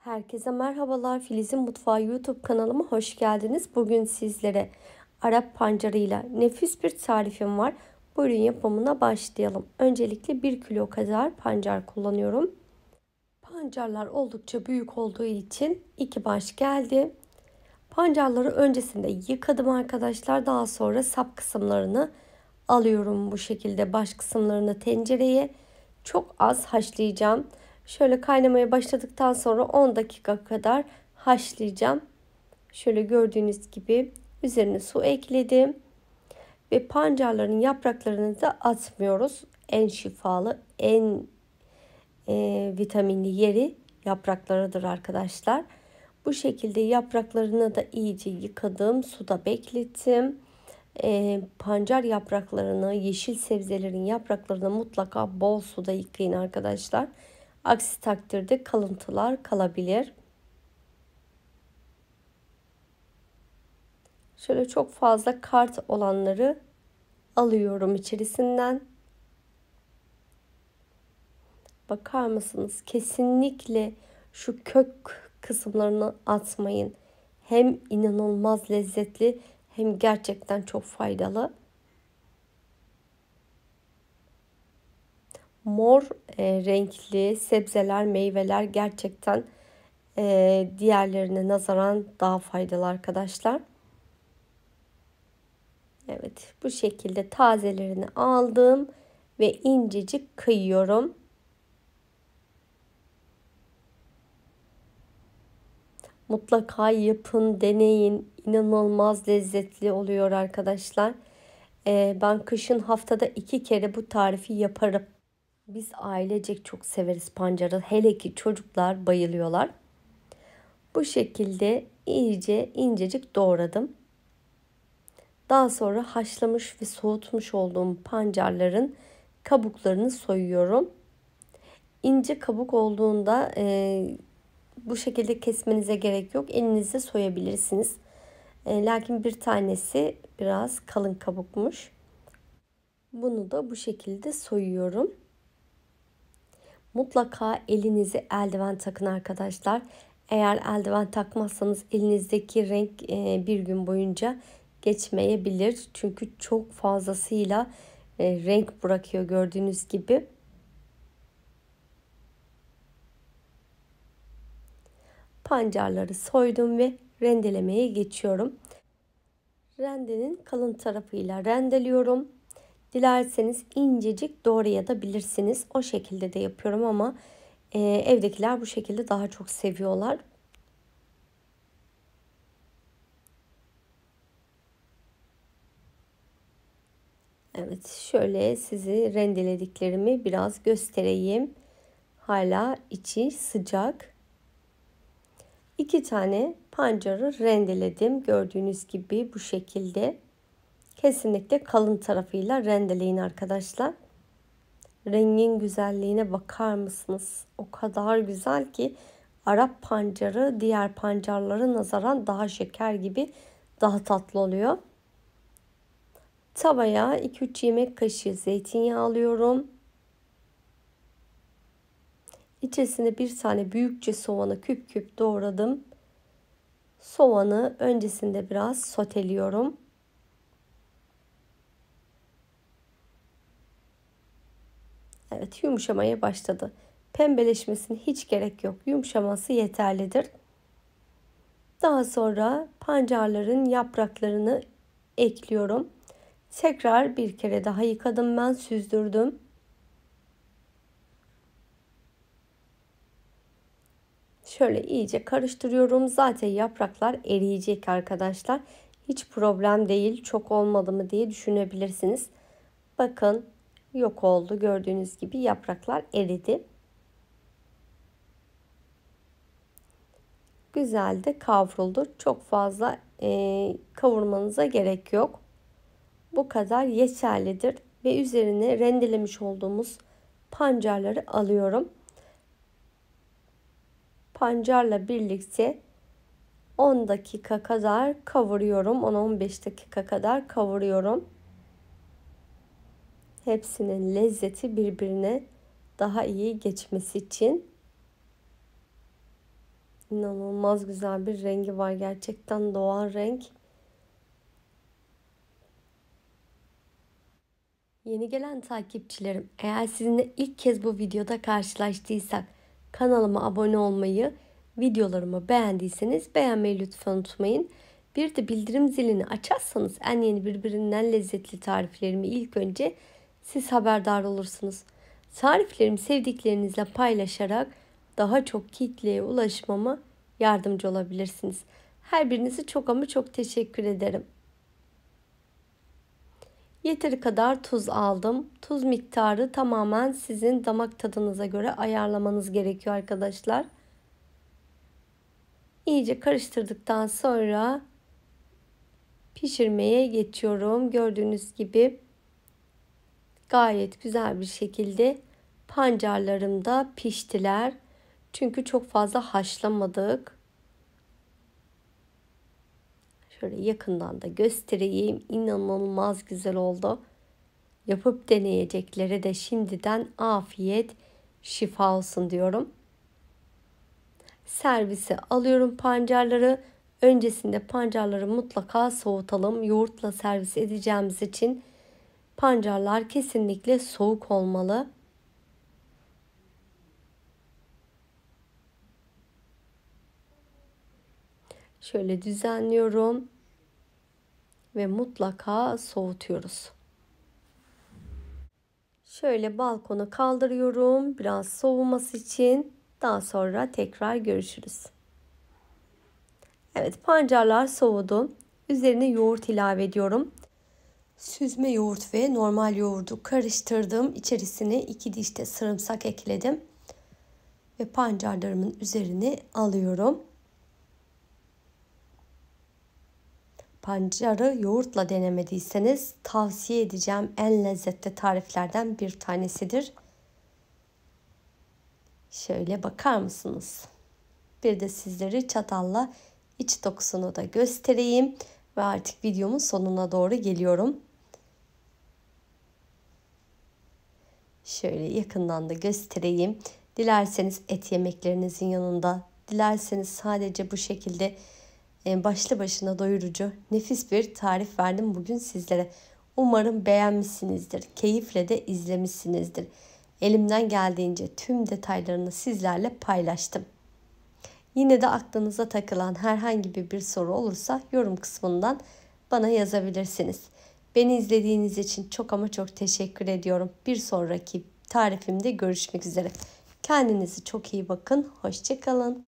Herkese merhabalar. Filiz'in Mutfağı YouTube kanalıma hoş geldiniz. Bugün sizlere Arap pancarıyla nefis bir tarifim var. Buyurun yapımına başlayalım. Öncelikle 1 kilo kadar pancar kullanıyorum. Pancarlar oldukça büyük olduğu için iki baş geldi. Pancarları öncesinde yıkadım arkadaşlar. Daha sonra sap kısımlarını alıyorum bu şekilde baş kısımlarını tencereye. Çok az haşlayacağım. Şöyle kaynamaya başladıktan sonra 10 dakika kadar haşlayacağım. Şöyle gördüğünüz gibi üzerine su ekledim. Ve pancarların yapraklarını da atmıyoruz. En şifalı, en e, vitaminli yeri yapraklarıdır arkadaşlar. Bu şekilde yapraklarını da iyice yıkadım. Suda beklettim. E, pancar yapraklarını, yeşil sebzelerin yapraklarını mutlaka bol suda yıkayın arkadaşlar. Arkadaşlar Aksi takdirde kalıntılar kalabilir. Şöyle çok fazla kart olanları alıyorum içerisinden. Bakar mısınız? Kesinlikle şu kök kısımlarını atmayın. Hem inanılmaz lezzetli hem gerçekten çok faydalı. mor e, renkli sebzeler, meyveler gerçekten e, diğerlerine nazaran daha faydalı arkadaşlar. Evet bu şekilde tazelerini aldım ve incecik kıyıyorum. Mutlaka yapın, deneyin. İnanılmaz lezzetli oluyor arkadaşlar. Ee, ben kışın haftada iki kere bu tarifi yaparım. Biz ailecek çok severiz pancarı. Hele ki çocuklar bayılıyorlar. Bu şekilde iyice incecik doğradım. Daha sonra haşlamış ve soğutmuş olduğum pancarların kabuklarını soyuyorum. İnce kabuk olduğunda e, bu şekilde kesmenize gerek yok. Elinizle soyabilirsiniz. E, lakin bir tanesi biraz kalın kabukmuş. Bunu da bu şekilde soyuyorum mutlaka elinizi eldiven takın arkadaşlar. Eğer eldiven takmazsanız elinizdeki renk e, bir gün boyunca geçmeyebilir. Çünkü çok fazlasıyla e, renk bırakıyor gördüğünüz gibi. Pancarları soydum ve rendelemeye geçiyorum. Rendenin kalın tarafıyla rendeliyorum. Dilerseniz incecik doğraya da bilirsiniz. O şekilde de yapıyorum ama e, evdekiler bu şekilde daha çok seviyorlar. Evet şöyle sizi rendelediklerimi biraz göstereyim. Hala içi sıcak. İki tane pancarı rendeledim. Gördüğünüz gibi bu şekilde. Kesinlikle kalın tarafıyla rendeleyin arkadaşlar. Rengin güzelliğine bakar mısınız? O kadar güzel ki Arap pancarı diğer pancarlara nazaran daha şeker gibi daha tatlı oluyor. Tavaya 2-3 yemek kaşığı zeytinyağı alıyorum. İçerisine bir tane büyükçe soğanı küp küp doğradım. Soğanı öncesinde biraz soteliyorum. Evet yumuşamaya başladı. Pembeleşmesine hiç gerek yok. Yumuşaması yeterlidir. Daha sonra pancarların yapraklarını ekliyorum. Tekrar bir kere daha yıkadım ben süzdürdüm. Şöyle iyice karıştırıyorum. Zaten yapraklar eriyecek arkadaşlar. Hiç problem değil. Çok olmadı mı diye düşünebilirsiniz. Bakın yok oldu. Gördüğünüz gibi yapraklar eridi. Güzel de kavruldu. Çok fazla e, kavurmanıza gerek yok. Bu kadar yeterlidir. Ve üzerine rendelemiş olduğumuz pancarları alıyorum. Pancarla birlikte 10 dakika kadar kavuruyorum. 10-15 dakika kadar kavuruyorum hepsinin lezzeti birbirine daha iyi geçmesi için inanılmaz güzel bir rengi var. Gerçekten doğal renk. Yeni gelen takipçilerim, eğer sizinle ilk kez bu videoda karşılaştıysak kanalıma abone olmayı, videolarımı beğendiyseniz beğenmeyi lütfen unutmayın. Bir de bildirim zilini açarsanız en yeni birbirinden lezzetli tariflerimi ilk önce siz haberdar olursunuz. Tariflerimi sevdiklerinizle paylaşarak daha çok kitleye ulaşmama yardımcı olabilirsiniz. Her birinizi çok ama çok teşekkür ederim. Yeteri kadar tuz aldım. Tuz miktarı tamamen sizin damak tadınıza göre ayarlamanız gerekiyor arkadaşlar. İyice karıştırdıktan sonra pişirmeye geçiyorum. Gördüğünüz gibi gayet güzel bir şekilde pancarlarım da piştiler. Çünkü çok fazla haşlamadık. Şöyle yakından da göstereyim. İnanılmaz güzel oldu. Yapıp deneyeceklere de şimdiden afiyet, şifa olsun diyorum. Servise alıyorum pancarları. Öncesinde pancarları mutlaka soğutalım. Yoğurtla servis edeceğimiz için Pancarlar kesinlikle soğuk olmalı. Şöyle düzenliyorum ve mutlaka soğutuyoruz. Şöyle balkona kaldırıyorum biraz soğuması için. Daha sonra tekrar görüşürüz. Evet pancarlar soğudu. Üzerine yoğurt ilave ediyorum. Süzme yoğurt ve normal yoğurdu karıştırdım. İçerisine iki diş de sarımsak ekledim. Ve pancarlarımın üzerine alıyorum. Pancarı yoğurtla denemediyseniz tavsiye edeceğim en lezzetli tariflerden bir tanesidir. Şöyle bakar mısınız? Bir de sizleri çatalla iç dokusunu da göstereyim ve artık videomun sonuna doğru geliyorum. Şöyle yakından da göstereyim. Dilerseniz et yemeklerinizin yanında, dilerseniz sadece bu şekilde e, başlı başına doyurucu nefis bir tarif verdim bugün sizlere. Umarım beğenmişsinizdir. Keyifle de izlemişsinizdir. Elimden geldiğince tüm detaylarını sizlerle paylaştım. Yine de aklınıza takılan herhangi bir soru olursa yorum kısmından bana yazabilirsiniz. Beni izlediğiniz için çok ama çok teşekkür ediyorum. Bir sonraki tarifimde görüşmek üzere. Kendinize çok iyi bakın. Hoşçakalın.